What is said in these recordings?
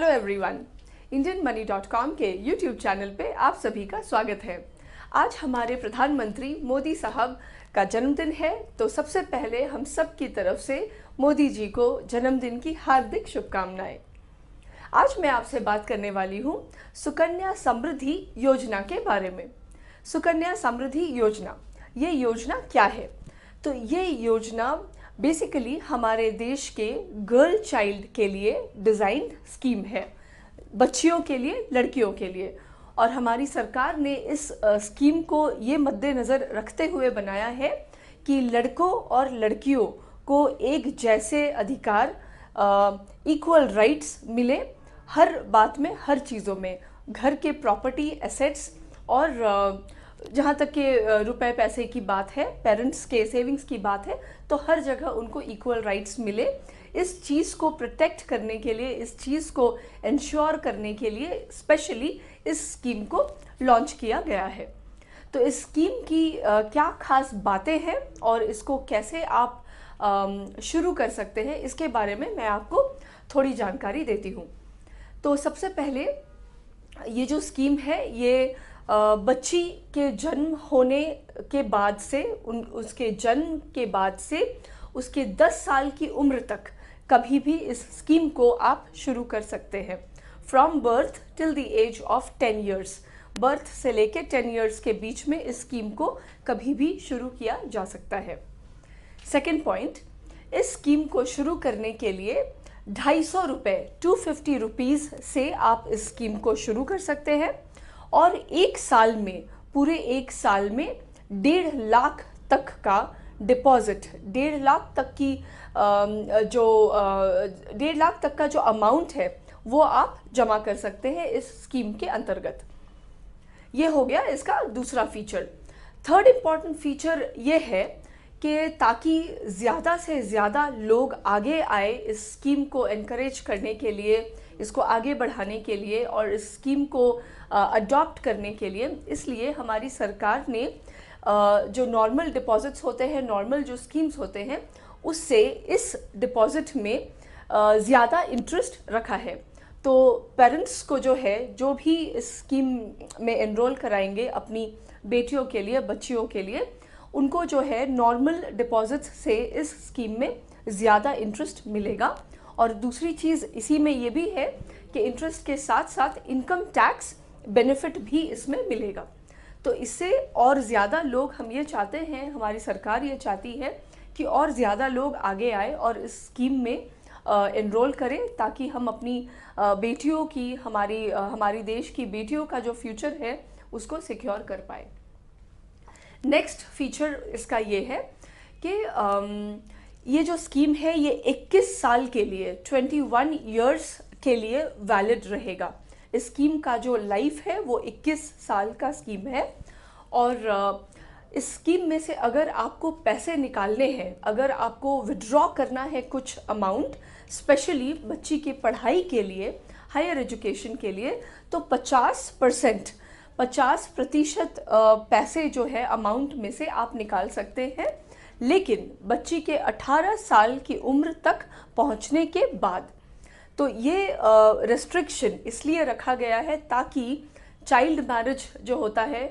hello everyone Indian money dot com के YouTube channel पे आप सभी का स्वागत है आज हमारे प्रधानमंत्री मोदी साहब का जन्मदिन है तो सबसे पहले हम सब की तरफ से मोदी जी को जन्मदिन की हार्दिक शुभकामनाएं आज मैं आपसे बात करने वाली हूँ सुकन्या समृद्धि योजना के बारे में सुकन्या समृद्धि योजना ये योजना क्या है तो ये योजना बेसिकली हमारे देश के गर्ल चाइल्ड के लिए डिज़ाइन स्कीम है बच्चियों के लिए लड़कियों के लिए और हमारी सरकार ने इस स्कीम को ये मद्देनज़र रखते हुए बनाया है कि लड़कों और लड़कियों को एक जैसे अधिकार इक्वल राइट्स मिले हर बात में हर चीज़ों में घर के प्रॉपर्टी एसेट्स और uh, जहाँ तक कि रुपए पैसे की बात है पेरेंट्स के सेविंग्स की बात है तो हर जगह उनको इक्वल राइट्स मिले इस चीज़ को प्रोटेक्ट करने के लिए इस चीज़ को इंश्योर करने के लिए स्पेशली इस स्कीम को लॉन्च किया गया है तो इस स्कीम की क्या खास बातें हैं और इसको कैसे आप शुरू कर सकते हैं इसके बारे में मैं आपको थोड़ी जानकारी देती हूँ तो सबसे पहले ये जो स्कीम है ये बच्ची के जन्म होने के बाद से उन उसके जन्म के बाद से उसके 10 साल की उम्र तक कभी भी इस स्कीम को आप शुरू कर सकते हैं from birth till the age of ten years birth से लेकर टेन ईयर्स के बीच में इस स्कीम को कभी भी शुरू किया जा सकता है सेकेंड पॉइंट इस स्कीम को शुरू करने के लिए ढाई सौ रुपये टू फिफ्टी रुपीज़ से आप इस स्कीम को शुरू कर सकते हैं और एक साल में पूरे एक साल में डेढ़ लाख तक का डिपॉजिट डेढ़ लाख तक की जो डेढ़ लाख तक का जो अमाउंट है वो आप जमा कर सकते हैं इस स्कीम के अंतर्गत ये हो गया इसका दूसरा फीचर थर्ड इम्पॉर्टेंट फीचर ये है कि ताकि ज़्यादा से ज़्यादा लोग आगे आए इस स्कीम को इनक्रेज करने के लिए इसको आगे बढ़ाने के लिए और इस स्कीम को अडॉप्ट करने के लिए इसलिए हमारी सरकार ने आ, जो नॉर्मल डिपॉजिट्स होते हैं नॉर्मल जो स्कीम्स होते हैं उससे इस डिपॉज़िट में ज़्यादा इंटरेस्ट रखा है तो पेरेंट्स को जो है जो भी इस स्कीम में इनरोल कराएंगे अपनी बेटियों के लिए बच्चियों के लिए उनको जो है नॉर्मल डिपॉजिट्स से इस स्कीम में ज़्यादा इंटरेस्ट मिलेगा और दूसरी चीज़ इसी में ये भी है कि इंटरेस्ट के साथ साथ इनकम टैक्स बेनिफिट भी इसमें मिलेगा तो इससे और ज़्यादा लोग हम ये चाहते हैं हमारी सरकार ये चाहती है कि और ज़्यादा लोग आगे आए और इस स्कीम में इनरोल करें ताकि हम अपनी बेटियों की हमारी हमारी देश की बेटियों का जो फ्यूचर है उसको सिक्योर कर पाएँ नेक्स्ट फीचर इसका ये है कि um, ये जो स्कीम है ये 21 साल के लिए 21 इयर्स के लिए वैलिड रहेगा इस स्कीम का जो लाइफ है वो 21 साल का स्कीम है और uh, इस स्कीम में से अगर आपको पैसे निकालने हैं अगर आपको विड्रॉ करना है कुछ अमाउंट स्पेशली बच्ची की पढ़ाई के लिए हायर एजुकेशन के लिए तो 50 परसेंट पचास प्रतिशत पैसे जो है अमाउंट में से आप निकाल सकते हैं लेकिन बच्ची के 18 साल की उम्र तक पहुंचने के बाद तो ये रेस्ट्रिक्शन इसलिए रखा गया है ताकि चाइल्ड मैरिज जो होता है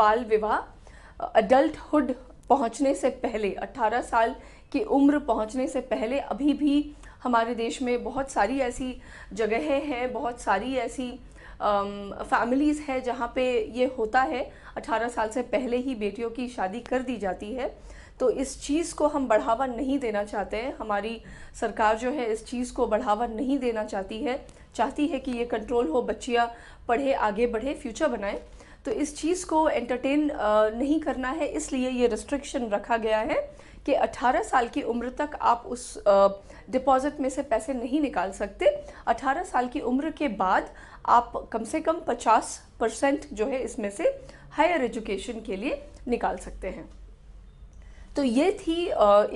बाल विवाह अडल्टहुड पहुंचने से पहले 18 साल की उम्र पहुंचने से पहले अभी भी हमारे देश में बहुत सारी ऐसी जगहें हैं बहुत सारी ऐसी फैमिलीज़ है जहाँ पे ये होता है 18 साल से पहले ही बेटियों की शादी कर दी जाती है तो इस चीज़ को हम बढ़ावा नहीं देना चाहते हैं हमारी सरकार जो है इस चीज़ को बढ़ावा नहीं देना चाहती है चाहती है कि ये कंट्रोल हो बच्चियाँ पढ़े आगे बढ़े फ्यूचर बनाए तो इस चीज़ को एंटरटेन नहीं करना है इसलिए ये रिस्ट्रिक्शन रखा गया है कि 18 साल की उम्र तक आप उस डिपॉजिट में से पैसे नहीं निकाल सकते 18 साल की उम्र के बाद आप कम से कम 50 परसेंट जो है इसमें से हायर एजुकेशन के लिए निकाल सकते हैं तो ये थी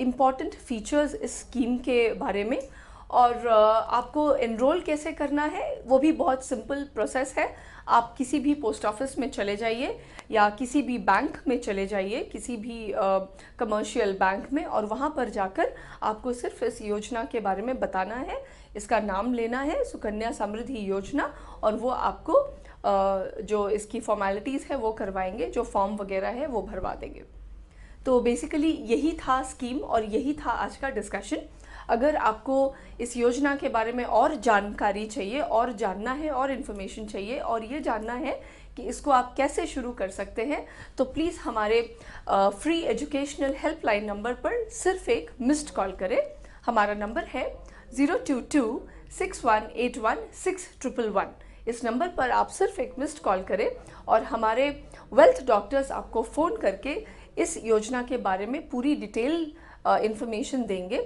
इम्पॉर्टेंट फीचर्स इस स्कीम के बारे में और आपको इनरोल कैसे करना है वो भी बहुत सिंपल प्रोसेस है आप किसी भी पोस्ट ऑफिस में चले जाइए या किसी भी बैंक में चले जाइए किसी भी कमर्शियल बैंक में और वहाँ पर जाकर आपको सिर्फ इस योजना के बारे में बताना है इसका नाम लेना है सुकन्या समृद्धि योजना और वो आपको uh, जो इसकी फॉर्मेलिटीज़ है वो करवाएंगे जो फॉर्म वगैरह है वो भरवा देंगे तो बेसिकली यही था स्कीम और यही था आज का डिस्कशन अगर आपको इस योजना के बारे में और जानकारी चाहिए और जानना है और इन्फॉर्मेशन चाहिए और ये जानना है कि इसको आप कैसे शुरू कर सकते हैं तो प्लीज़ हमारे फ्री एजुकेशनल हेल्पलाइन नंबर पर सिर्फ एक मिस्ड कॉल करें हमारा नंबर है zero two two six one eight one six triple one इस नंबर पर आप सिर्फ एक मिस्ड कॉल करें और हमारे वेल्थ डॉक्टर्स आपको फ़ोन करके इस योजना के बारे में पूरी डिटेल इन्फॉर्मेशन देंगे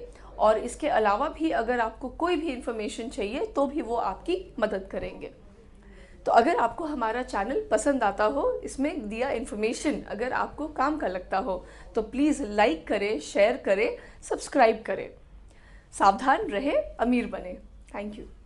और इसके अलावा भी अगर आपको कोई भी इन्फॉर्मेशन चाहिए तो भी वो आपकी मदद करेंगे तो अगर आपको हमारा चैनल पसंद आता हो इसमें दिया इन्फॉर्मेशन अगर आपको काम का लगता हो तो प्लीज़ लाइक करें शेयर करें सब्सक्राइब करें सावधान रहे अमीर बने थैंक यू